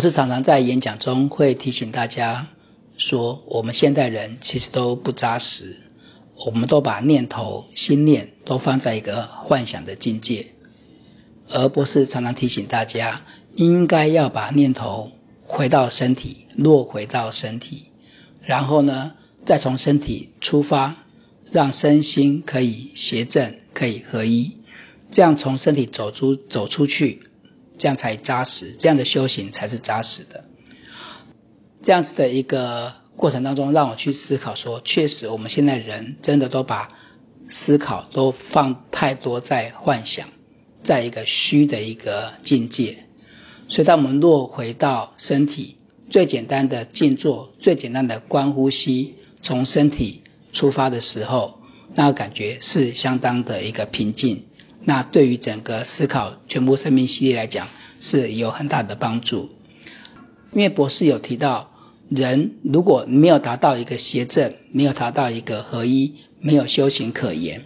是常常在演讲中会提醒大家说，我们现代人其实都不扎实，我们都把念头、心念都放在一个幻想的境界，而不是常常提醒大家，应该要把念头回到身体，落回到身体，然后呢，再从身体出发，让身心可以协振，可以合一，这样从身体走出走出去。这样才扎实，这样的修行才是扎实的。这样子的一个过程当中，让我去思考说，确实我们现在人真的都把思考都放太多在幻想，在一个虚的一个境界。所以，当我们落回到身体最简单的静坐、最简单的观呼吸，从身体出发的时候，那个感觉是相当的一个平静。那对于整个思考全部生命系列来讲是有很大的帮助，因为博士有提到，人如果没有达到一个邪正，没有达到一个合一，没有修行可言。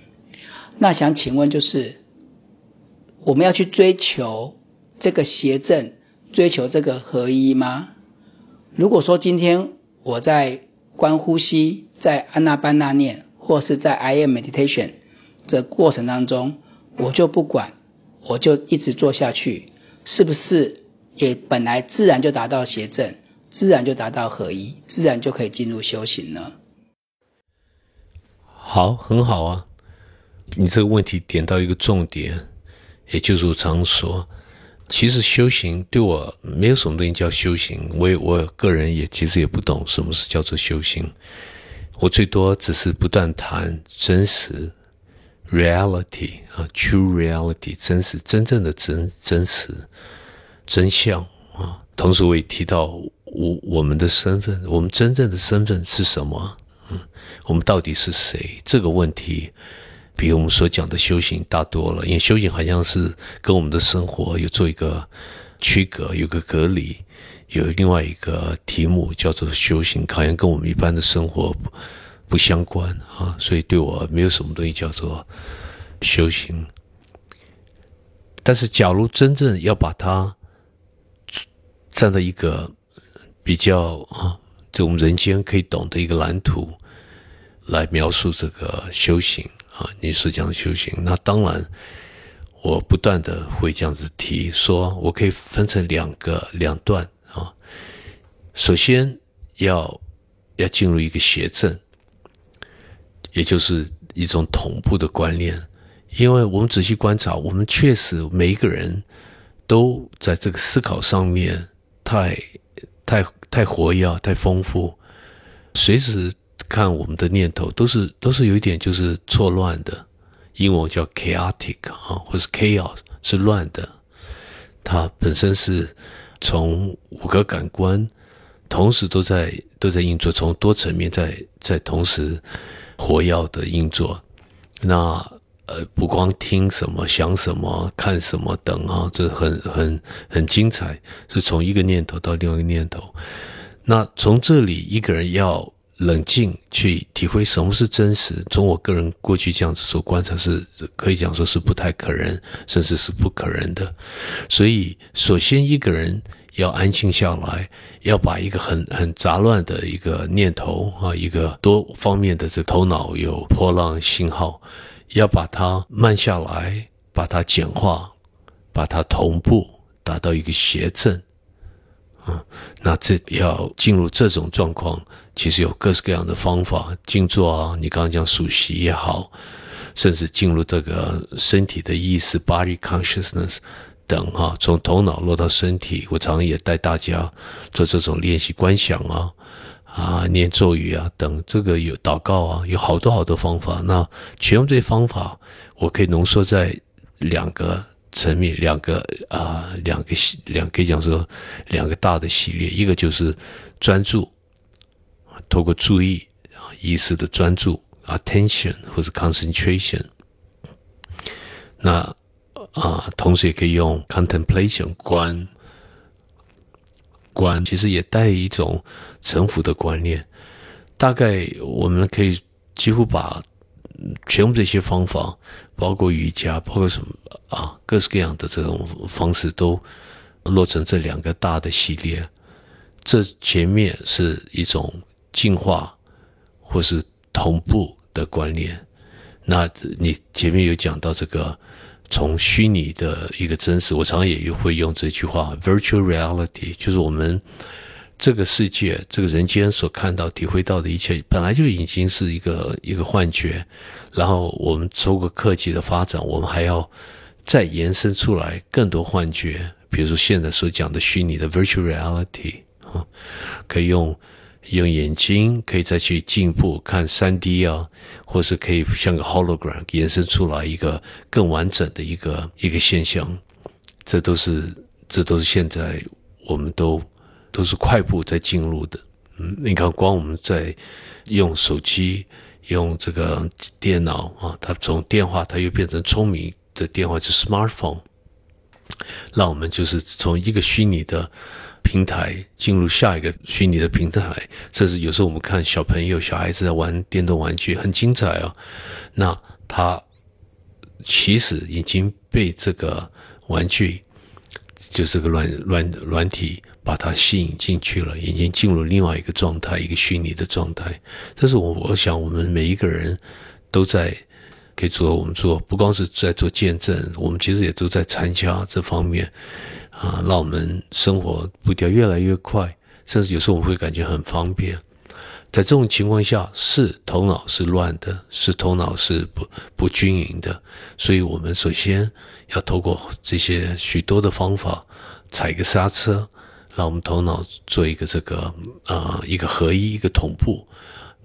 那想请问就是，我们要去追求这个邪正，追求这个合一吗？如果说今天我在观呼吸，在安那班那念，或是在 I M meditation 这过程当中。我就不管，我就一直做下去，是不是也本来自然就达到协正，自然就达到合一，自然就可以进入修行呢？好，很好啊！你这个问题点到一个重点，也就是常说，其实修行对我没有什么东西叫修行，我也我个人也其实也不懂什么是叫做修行，我最多只是不断谈真实。Reality 啊，true reality，真实、真正的真、真实真相啊。同时，我也提到我我们的身份，我们真正的身份是什么？嗯，我们到底是谁？这个问题，比我们所讲的修行大多了，因为修行好像是跟我们的生活有做一个区隔，有个隔离，有另外一个题目叫做修行，好像跟我们一般的生活。不相关啊，所以对我没有什么东西叫做修行。但是，假如真正要把它站在一个比较啊，就我们人间可以懂的一个蓝图来描述这个修行啊，你说讲修行，那当然我不断的会这样子提，说我可以分成两个两段啊，首先要要进入一个邪正。也就是一种同步的观念，因为我们仔细观察，我们确实每一个人都在这个思考上面太、太、太活跃、太丰富。随时看我们的念头，都是都是有一点就是错乱的，英文叫 chaotic 啊，或是 chaos 是乱的。它本身是从五个感官同时都在都在运作，从多层面在在同时。火药的运作，那呃不光听什么想什么看什么等啊，这很很很精彩。所以从一个念头到另外一个念头，那从这里一个人要冷静去体会什么是真实。从我个人过去这样子所观察，是可以讲说是不太可能，甚至是不可能的。所以首先一个人。要安静下来，要把一个很很杂乱的一个念头啊，一个多方面的这个头脑有波浪信号，要把它慢下来，把它简化，把它同步，达到一个协振。啊，那这要进入这种状况，其实有各式各样的方法，静坐啊，你刚刚讲数息也好，甚至进入这个身体的意识 （body consciousness）。等哈，从头脑落到身体，我常也带大家做这种练习、观想啊啊、念咒语啊等。这个有祷告啊，有好多好多方法。那全用这些方法，我可以浓缩在两个层面，两个啊，两个系两个讲说两个大的系列。一个就是专注，透过注意啊意识的专注 （attention） 或者 （concentration）。那啊，同时也可以用 contemplation 观观，其实也带一种臣服的观念。大概我们可以几乎把全部这些方法，包括瑜伽，包括什么啊，各式各样的这种方式，都落成这两个大的系列。这前面是一种进化或是同步的观念。那你前面有讲到这个。从虚拟的一个真实，我常常也会用这句话：virtual reality，就是我们这个世界、这个人间所看到、体会到的一切，本来就已经是一个一个幻觉。然后我们通过科技的发展，我们还要再延伸出来更多幻觉。比如说现在所讲的虚拟的 virtual reality，可以用。用眼睛可以再去进一步看 3D 啊，或是可以像个 Hologram 延伸出来一个更完整的一个一个现象，这都是这都是现在我们都都是快步在进入的。嗯，你看光我们在用手机、用这个电脑啊，它从电话它又变成聪明的电话，就 Smartphone，让我们就是从一个虚拟的。平台进入下一个虚拟的平台，甚至有时候我们看小朋友、小孩子在玩电动玩具，很精彩啊。那他其实已经被这个玩具，就是个软软软体，把它吸引进去了，已经进入另外一个状态，一个虚拟的状态。但是我我想，我们每一个人都在给做我们做，不光是在做见证，我们其实也都在参加这方面。啊，让我们生活步调越来越快，甚至有时候我们会感觉很方便。在这种情况下，是头脑是乱的，是头脑是不不均匀的。所以，我们首先要透过这些许多的方法踩个刹车，让我们头脑做一个这个啊一个合一，一个同步。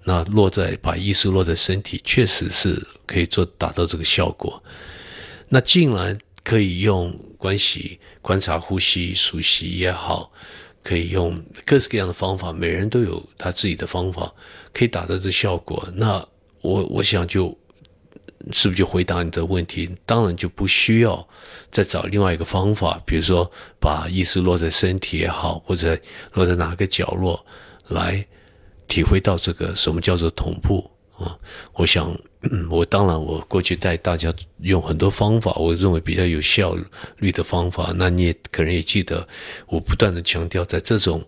那落在把意识落在身体，确实是可以做达到这个效果。那竟然可以用。关系观察呼吸熟悉也好，可以用各式各样的方法，每人都有他自己的方法，可以达到这效果。那我我想就是不是就回答你的问题？当然就不需要再找另外一个方法，比如说把意识落在身体也好，或者落在哪个角落来体会到这个什么叫做同步。啊，我想，我当然，我过去带大家用很多方法，我认为比较有效率的方法。那你也可能也记得，我不断的强调，在这种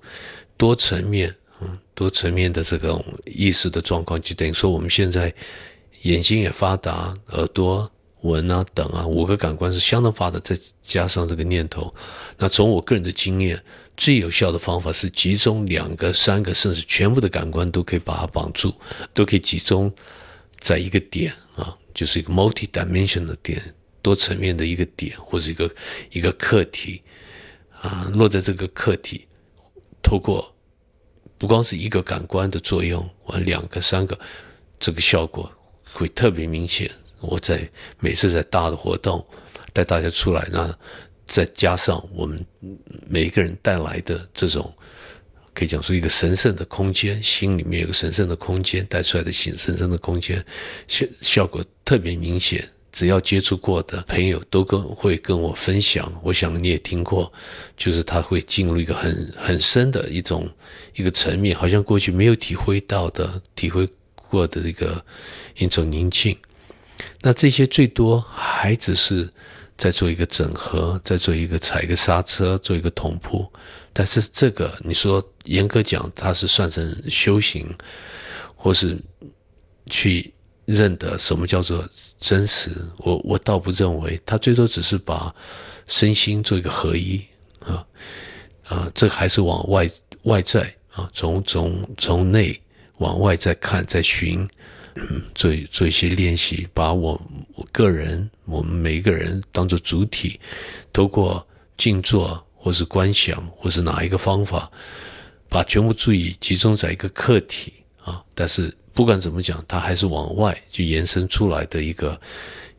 多层面，嗯，多层面的这种意识的状况，就等于说我们现在眼睛也发达，耳朵。闻啊，等啊，五个感官是相当发达，再加上这个念头。那从我个人的经验，最有效的方法是集中两个、三个，甚至全部的感官都可以把它绑住，都可以集中在一个点啊，就是一个 multi dimension 的点，多层面的一个点，或者一个一个课题啊，落在这个课题，透过不光是一个感官的作用，完两个三个，这个效果会特别明显。我在每次在大的活动带大家出来，那再加上我们每一个人带来的这种，可以讲是一个神圣的空间，心里面有个神圣的空间，带出来的心神圣的空间效效果特别明显。只要接触过的朋友都跟会跟我分享，我想你也听过，就是他会进入一个很很深的一种一个层面，好像过去没有体会到的，体会过的一个一种宁静。那这些最多还只是在做一个整合，在做一个踩个刹车，做一个同步。但是这个你说严格讲，它是算成修行，或是去认得什么叫做真实？我我倒不认为，它最多只是把身心做一个合一啊啊，这还是往外外在啊，从从从内往外在看在寻。做做一些练习，把我我个人，我们每一个人当做主体，通过静坐或是观想或是哪一个方法，把全部注意集中在一个客体啊。但是不管怎么讲，它还是往外就延伸出来的一个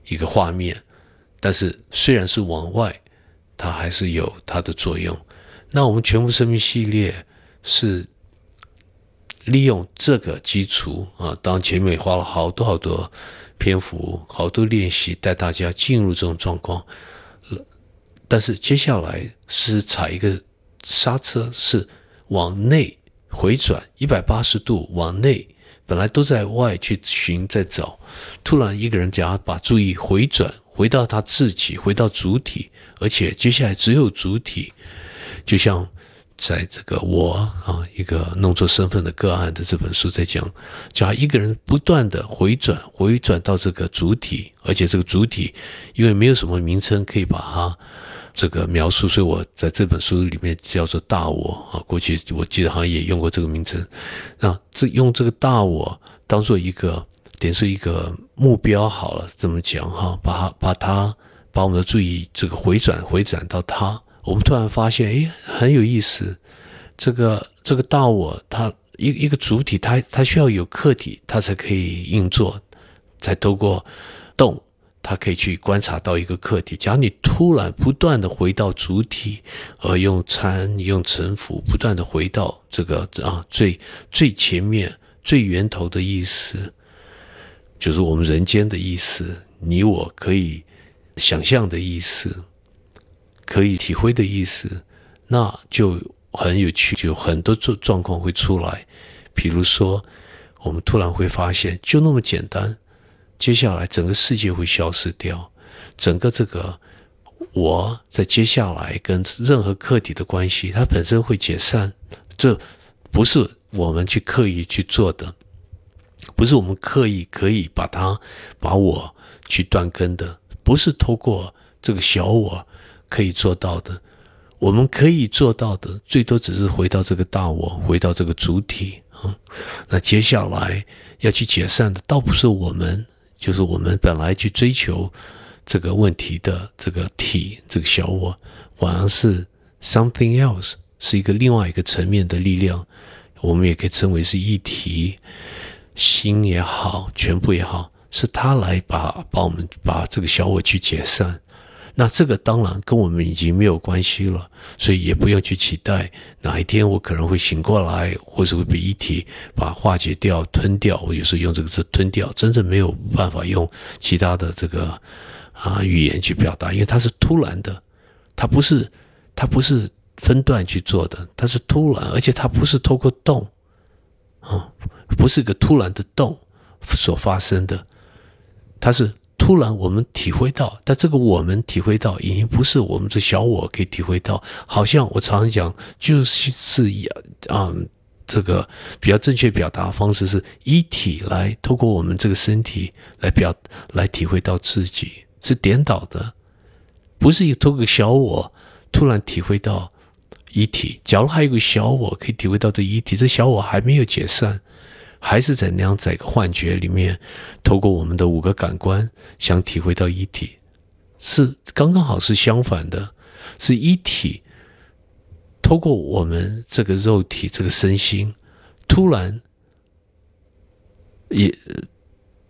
一个画面。但是虽然是往外，它还是有它的作用。那我们全部生命系列是。利用这个基础啊，当前面花了好多好多篇幅、好多练习带大家进入这种状况，但是接下来是踩一个刹车，是往内回转一百八十度往内，本来都在外去寻在找，突然一个人只要把注意回转，回到他自己，回到主体，而且接下来只有主体，就像。在这个我啊一个弄错身份的个案的这本书在讲，讲一个人不断的回转回转到这个主体，而且这个主体因为没有什么名称可以把它这个描述，所以我在这本书里面叫做大我啊，过去我记得好像也用过这个名称，那这用这个大我当做一个等于是一个目标好了，这么讲哈，把它把它把我们的注意这个回转回转到它。我们突然发现，哎，很有意思。这个这个大我，它一一个主体，它它需要有客体，它才可以运作。再透过动，它可以去观察到一个客体。假如你突然不断的回到主体，而用参用沉浮，不断的回到这个啊最最前面、最源头的意思，就是我们人间的意思，你我可以想象的意思。可以体会的意思，那就很有趣，就很多状状况会出来。比如说，我们突然会发现，就那么简单。接下来，整个世界会消失掉，整个这个我在接下来跟任何客体的关系，它本身会解散。这不是我们去刻意去做的，不是我们刻意可以把它把我去断根的，不是透过这个小我。可以做到的，我们可以做到的，最多只是回到这个大我，回到这个主体啊。那接下来要去解散的，倒不是我们，就是我们本来去追求这个问题的这个体，这个小我，反而是 something else，是一个另外一个层面的力量。我们也可以称为是一体心也好，全部也好，是他来把把我们把这个小我去解散。那这个当然跟我们已经没有关系了，所以也不要去期待哪一天我可能会醒过来，或者会被遗体把化解掉、吞掉。我有时用这个词“吞掉”，真正没有办法用其他的这个啊语言去表达，因为它是突然的，它不是它不是分段去做的，它是突然，而且它不是透过动啊，不是个突然的动所发生的，它是。突然我们体会到，但这个我们体会到，已经不是我们这小我可以体会到。好像我常常讲，就是是啊，这个比较正确表达方式是一体来，透过我们这个身体来表来体会到自己是颠倒的，不是透过小我突然体会到一体。假如还有个小我可以体会到这一体，这小我还没有解散。还是在那样在一个幻觉里面，透过我们的五个感官想体会到一体，是刚刚好是相反的，是一体。透过我们这个肉体这个身心，突然也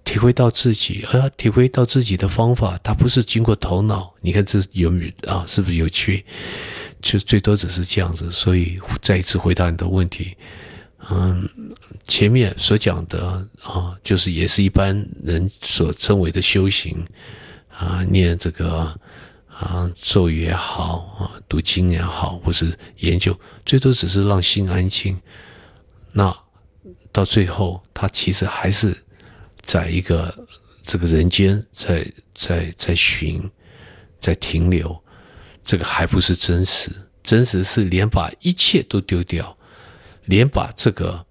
体会到自己啊，体会到自己的方法，它不是经过头脑。你看这有没有啊？是不是有趣？就最多只是这样子。所以再一次回答你的问题。嗯，前面所讲的啊，就是也是一般人所称为的修行啊，念这个啊咒也好啊，读经也好，或是研究，最多只是让心安静。那到最后，他其实还是在一个这个人间，在在在寻，在停留，这个还不是真实。真实是连把一切都丢掉。连把这个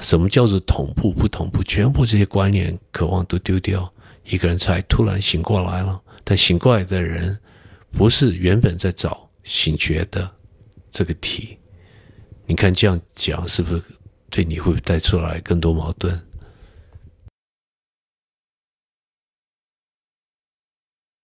什么叫做同步不同步，全部这些观念、渴望都丢掉，一个人才突然醒过来了。但醒过来的人，不是原本在找醒觉的这个体。你看这样讲，是不是对你会带出来更多矛盾？